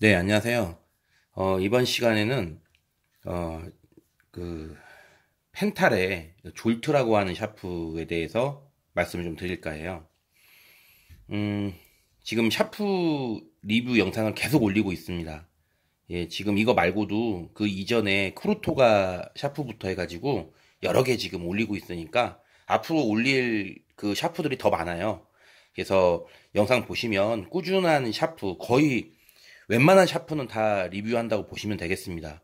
네, 안녕하세요. 어, 이번 시간에는, 어, 그, 펜탈의 졸트라고 하는 샤프에 대해서 말씀을 좀 드릴까 해요. 음, 지금 샤프 리뷰 영상을 계속 올리고 있습니다. 예, 지금 이거 말고도 그 이전에 크루토가 샤프부터 해가지고 여러 개 지금 올리고 있으니까 앞으로 올릴 그 샤프들이 더 많아요. 그래서 영상 보시면 꾸준한 샤프 거의 웬만한 샤프는 다 리뷰한다고 보시면 되겠습니다.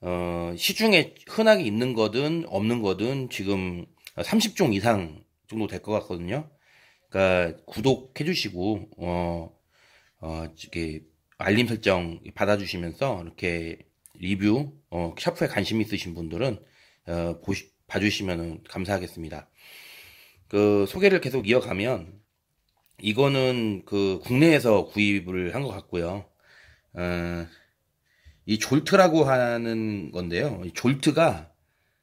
어, 시중에 흔하게 있는 거든 없는 거든 지금 30종 이상 정도 될 것 같거든요. 그러니까 구독해 주시고 어, 어, 이렇게 알림 설정 받아주시면서 이렇게 리뷰 어, 샤프에 관심 있으신 분들은 어, 보시, 봐주시면 감사하겠습니다. 그 소개를 계속 이어가면 이거는 그 국내에서 구입을 한 것 같고요. 어, 이 졸트라고 하는 건데요. 졸트가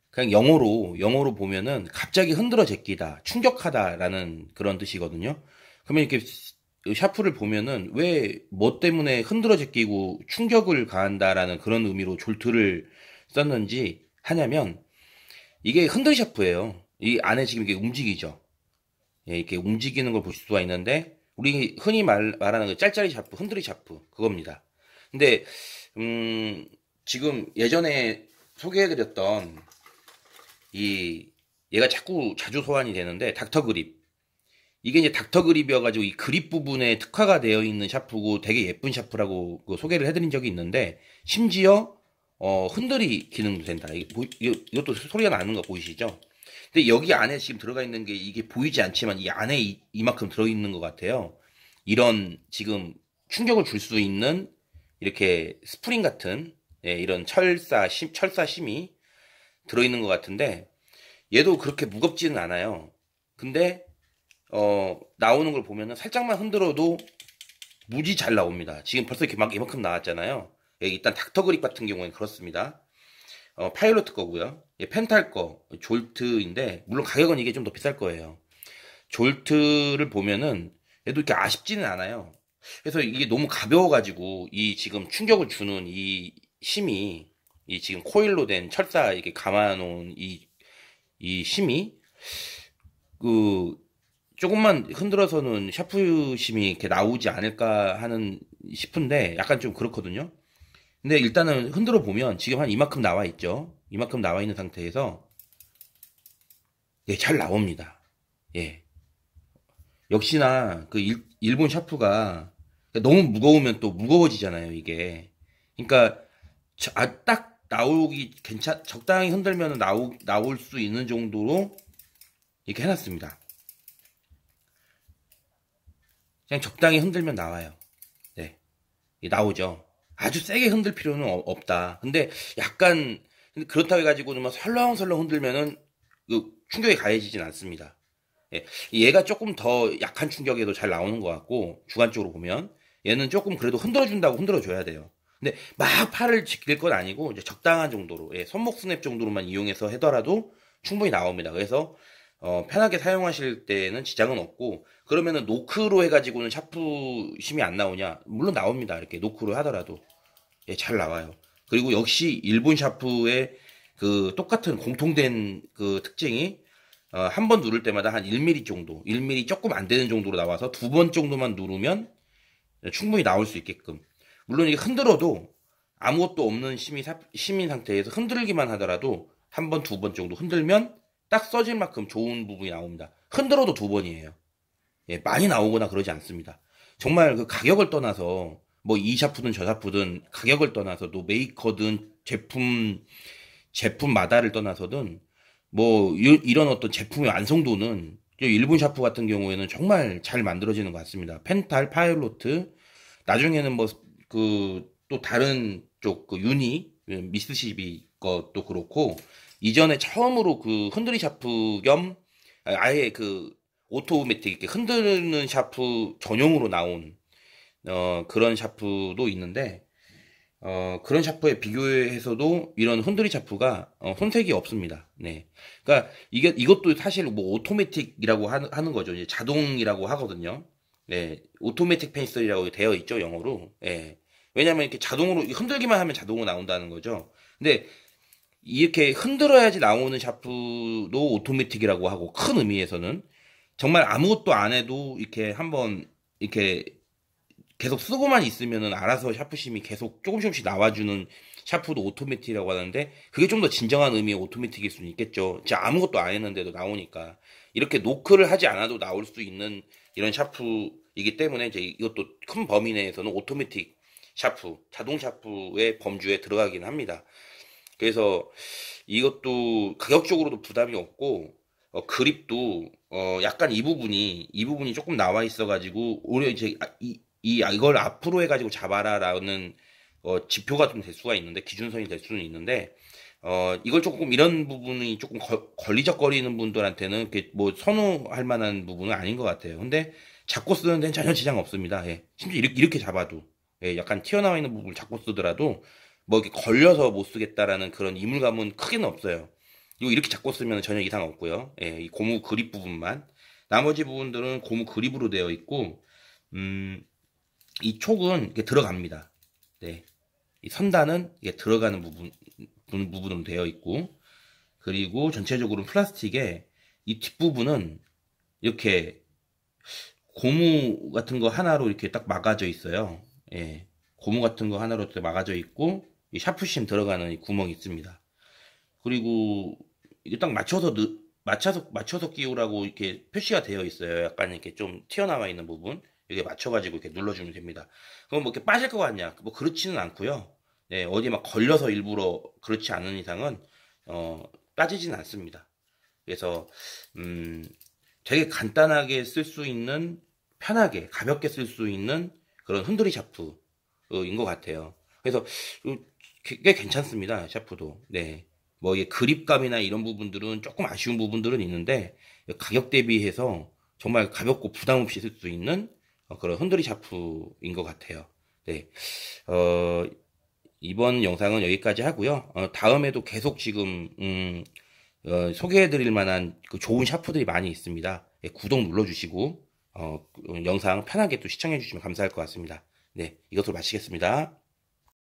그냥 영어로 영어로 보면은 갑자기 흔들어 제끼다, 충격하다라는 그런 뜻이거든요. 그러면 이렇게 샤프를 보면은 왜 뭐 때문에 흔들어 제끼고 충격을 가한다라는 그런 의미로 졸트를 썼는지 하냐면 이게 흔들 샤프예요. 이 안에 지금 이게 움직이죠. 예, 이렇게 움직이는 걸 볼 수가 있는데 우리 흔히 말, 말하는 그 짤짤이 샤프, 흔들이 샤프 그겁니다. 근데 음 지금 예전에 소개해드렸던 이 얘가 자꾸 자주 소환이 되는데 닥터 그립 이게 이제 닥터 그립이어가지고 이 그립 부분에 특화가 되어 있는 샤프고 되게 예쁜 샤프라고 그 소개를 해드린 적이 있는데 심지어 어 흔들이 기능도 된다. 이거, 이것도 소리가 나는 거 보이시죠? 근데 여기 안에 지금 들어가 있는 게 이게 보이지 않지만 이 안에 이, 이만큼 들어있는 것 같아요. 이런 지금 충격을 줄 수 있는 이렇게 스프링 같은 예, 이런 철사 심, 철사 심이 들어있는 것 같은데 얘도 그렇게 무겁지는 않아요. 근데 어, 나오는 걸 보면은 살짝만 흔들어도 무지 잘 나옵니다. 지금 벌써 이렇게 막 이만큼 나왔잖아요. 예, 일단 닥터 그립 같은 경우에는 그렇습니다. 어, 파일럿 거고요. 예, 펜탈 거 졸트인데 물론 가격은 이게 좀 더 비쌀 거예요. 졸트를 보면은 얘도 이렇게 아쉽지는 않아요. 그래서 이게 너무 가벼워가지고 이 지금 충격을 주는 이 심이 이 지금 코일로 된 철사 이렇게 감아놓은 이이 심이 그 조금만 흔들어서는 샤프 심이 이렇게 나오지 않을까 하는 싶은데 약간 좀 그렇거든요. 근데 일단은 흔들어 보면 지금 한 이만큼 나와 있죠. 이만큼 나와 있는 상태에서 예, 잘 나옵니다. 예. 역시나 그 일, 본 샤프가 너무 무거우면 또 무거워지잖아요 이게 그러니까 아, 딱 나오기 괜찮 적당히 흔들면 나오, 나올 수 있는 정도로 이렇게 해놨습니다 그냥 적당히 흔들면 나와요 네 나오죠 아주 세게 흔들 필요는 없다 근데 약간 그렇다고 해가지고 설렁설렁 흔들면은 그 충격이 가해지진 않습니다 예, 얘가 조금 더 약한 충격에도 잘 나오는 것 같고 주관적으로 보면 얘는 조금 그래도 흔들어준다고 흔들어줘야 돼요. 근데 막 팔을 지킬 건 아니고 이제 적당한 정도로 예, 손목 스냅 정도로만 이용해서 해더라도 충분히 나옵니다. 그래서 어, 편하게 사용하실 때는 지장은 없고 그러면은 노크로 해가지고는 샤프 심이안 나오냐? 물론 나옵니다. 이렇게 노크로 하더라도 예, 잘 나와요. 그리고 역시 일본 샤프의 그 똑같은 공통된 그 특징이 어, 한번 누를 때마다 한 1mm 정도, 1mm 조금 안 되는 정도로 나와서 두 번 정도만 누르면 충분히 나올 수 있게끔. 물론 이게 흔들어도 아무것도 없는 시민, 사, 시민 상태에서 흔들기만 하더라도 한 번, 두 번 정도 흔들면 딱 써질 만큼 좋은 부분이 나옵니다. 흔들어도 두 번이에요. 예, 많이 나오거나 그러지 않습니다. 정말 그 가격을 떠나서 뭐 이 샤프든 저 샤프든 가격을 떠나서도 메이커든 제품, 제품마다를 떠나서든 뭐 이런 어떤 제품의 완성도는 일본 샤프 같은 경우에는 정말 잘 만들어지는 것 같습니다. 펜탈, 파일로트, 나중에는 뭐 그 또 다른 쪽 그 유니 예, 미스시비 것도 그렇고 이전에 처음으로 그 흔들이 샤프 겸 아, 아예 그 오토매틱 이렇게 흔드는 샤프 전용으로 나온 어, 그런 샤프도 있는데 어, 그런 샤프에 비교해서도 이런 혼드리 샤프가 어, 혼색이 없습니다. 네. 그러니까 이게 이것도 사실 뭐 오토매틱이라고 하, 는 거죠. 이제 자동이라고 하거든요. 네. 오토매틱 펜슬이라고 되어 있죠, 영어로. 네. 왜냐면 이렇게 자동으로 흔들기만 하면 자동으로 나온다는 거죠. 근데 이렇게 흔들어야지 나오는 샤프도 오토매틱이라고 하고 큰 의미에서는 정말 아무것도 안 해도 이렇게 한번 이렇게 계속 쓰고만 있으면은 알아서 샤프심이 계속 조금씩 조금씩 나와주는 샤프도 오토매틱이라고 하는데 그게 좀 더 진정한 의미의 오토매틱일 수는 있겠죠. 진짜 아무것도 안 했는데도 나오니까 이렇게 노크를 하지 않아도 나올 수 있는 이런 샤프이기 때문에 이제 이것도 큰 범위 내에서는 오토매틱 샤프, 자동 샤프의 범주에 들어가긴 합니다. 그래서 이것도 가격적으로도 부담이 없고 어, 그립도 어, 약간 이 부분이 이 부분이 조금 나와 있어가지고 오히려 이제 아, 이이 아, 이걸 앞으로 해가지고 잡아라라는 어, 지표가 좀 될 수가 있는데 기준선이 될 수는 있는데 어 이걸 조금 이런 부분이 조금 거, 걸리적거리는 분들한테는 뭐 선호할 만한 부분은 아닌 것 같아요. 근데 잡고 쓰는 데는 전혀 지장 없습니다. 예. 심지어 이렇게, 이렇게 잡아도 예, 약간 튀어나와 있는 부분을 잡고 쓰더라도 뭐 이렇게 걸려서 못 쓰겠다라는 그런 이물감은 크게는 없어요. 이거 이렇게 잡고 쓰면 전혀 이상 없고요. 예, 이 고무 그립 부분만 나머지 부분들은 고무 그립으로 되어 있고 음이 촉은 이게 들어갑니다. 네. 이 선단은 이게 들어가는 부분, 부분으로 되어 있고, 그리고 전체적으로 플라스틱에이 뒷부분은 이렇게 고무 같은 거 하나로 이렇게 딱 막아져 있어요. 예. 고무 같은 거 하나로 막아져 있고, 이 샤프심 들어가는 이 구멍이 있습니다. 그리고 이게 딱 맞춰서, 맞춰서, 맞춰서 끼우라고 이렇게 표시가 되어 있어요. 약간 이렇게 좀 튀어나와 있는 부분. 이기에 맞춰가지고 이렇게 눌러주면 됩니다. 그럼 뭐 이렇게 빠질 것 같냐? 뭐 그렇지는 않고요. 네, 어디 막 걸려서 일부러 그렇지 않은 이상은 어, 빠지진 않습니다. 그래서 음, 되게 간단하게 쓸 수 있는 편하게 가볍게 쓸 수 있는 그런 흔들이 샤프인 것 같아요. 그래서 음, 꽤 괜찮습니다. 샤프도 네. 뭐 이게 그립감이나 이런 부분들은 조금 아쉬운 부분들은 있는데 가격 대비해서 정말 가볍고 부담 없이 쓸 수 있는 어, 그런 혼돌이 작품인 것 같아요. 네. 어, 이번 영상은 여기까지 하고요. 어, 다음에도 계속 지금 음, 어, 소개해드릴 만한 그 좋은 샤프들이 많이 있습니다. 예, 구독 눌러주시고 어, 영상 편하게 또 시청해주시면 감사할 것 같습니다. 네, 이것으로 마치겠습니다.